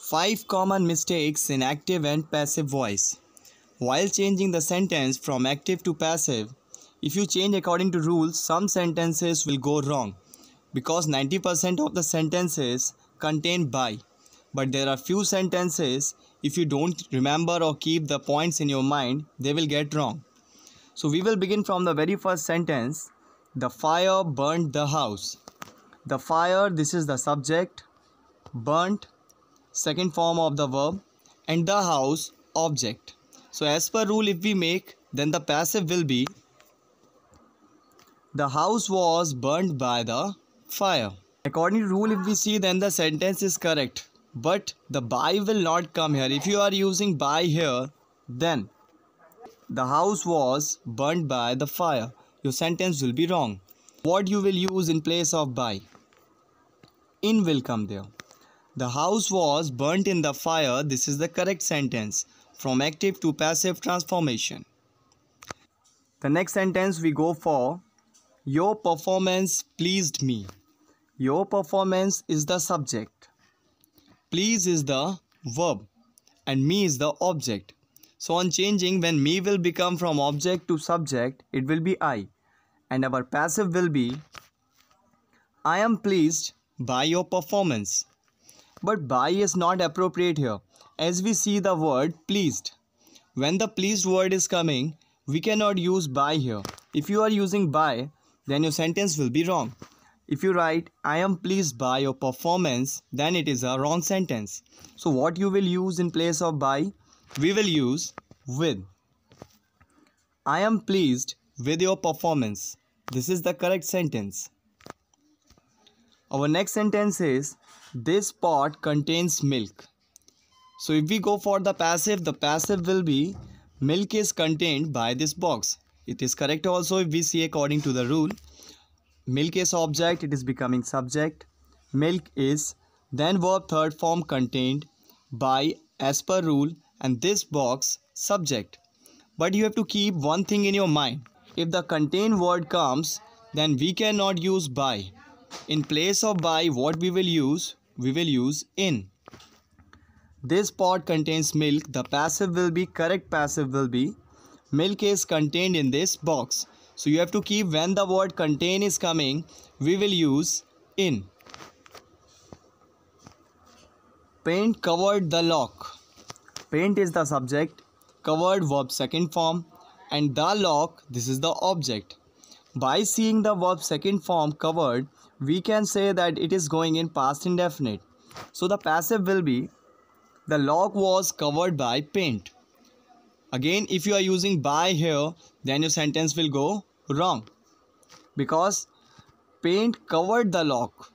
5 common mistakes in active and passive voice. While changing the sentence from active to passive, if you change according to rules, some sentences will go wrong because 90% of the sentences contain by. But there are few sentences, if you don't remember or keep the points in your mind, they will get wrong. So we will begin from the very first sentence The fire burnt the house. The fire, this is the subject, burnt second form of the verb and the house object. So as per rule if we make then the passive will be the house was burned by the fire. According to rule if we see then the sentence is correct but the by will not come here. If you are using by here then the house was burned by the fire. Your sentence will be wrong. What you will use in place of by? In will come there. The house was burnt in the fire. This is the correct sentence from active to passive transformation. The next sentence we go for Your performance pleased me. Your performance is the subject. Please is the verb and me is the object. So on changing when me will become from object to subject it will be I and our passive will be I am pleased by your performance. But by is not appropriate here as we see the word pleased. When the pleased word is coming, we cannot use by here. If you are using by, then your sentence will be wrong. If you write, I am pleased by your performance, then it is a wrong sentence. So what you will use in place of by, we will use with. I am pleased with your performance. This is the correct sentence. Our next sentence is, this pot contains milk so if we go for the passive the passive will be milk is contained by this box it is correct also if we see according to the rule milk is object it is becoming subject milk is then verb third form contained by as per rule and this box subject but you have to keep one thing in your mind if the contain word comes then we cannot use by in place of by what we will use we will use in. This pot contains milk. The passive will be, correct passive will be, milk is contained in this box. So you have to keep when the word contain is coming, we will use in. Paint covered the lock. Paint is the subject, covered verb second form and the lock, this is the object. By seeing the verb second form covered, we can say that it is going in past indefinite. So the passive will be the lock was covered by paint. Again, if you are using by here, then your sentence will go wrong because paint covered the lock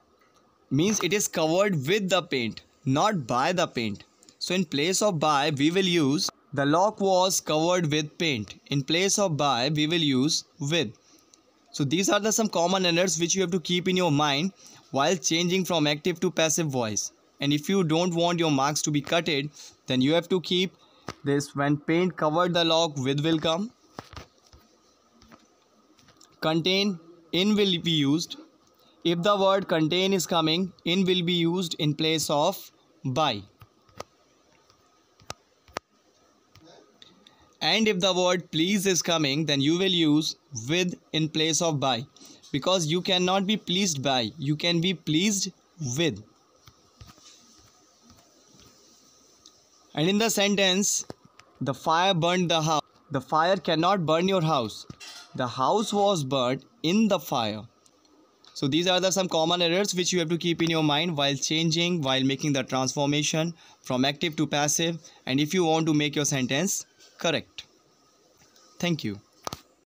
means it is covered with the paint, not by the paint. So in place of by, we will use the lock was covered with paint. In place of by, we will use with. So these are the some common errors which you have to keep in your mind while changing from active to passive voice. And if you don't want your marks to be cutted, then you have to keep this when paint covered the log with will come. Contain in will be used. If the word contain is coming, in will be used in place of by. and if the word please is coming then you will use with in place of by because you cannot be pleased by you can be pleased with and in the sentence the fire burned the house the fire cannot burn your house the house was burnt in the fire so these are the some common errors which you have to keep in your mind while changing, while making the transformation from active to passive. And if you want to make your sentence correct thank you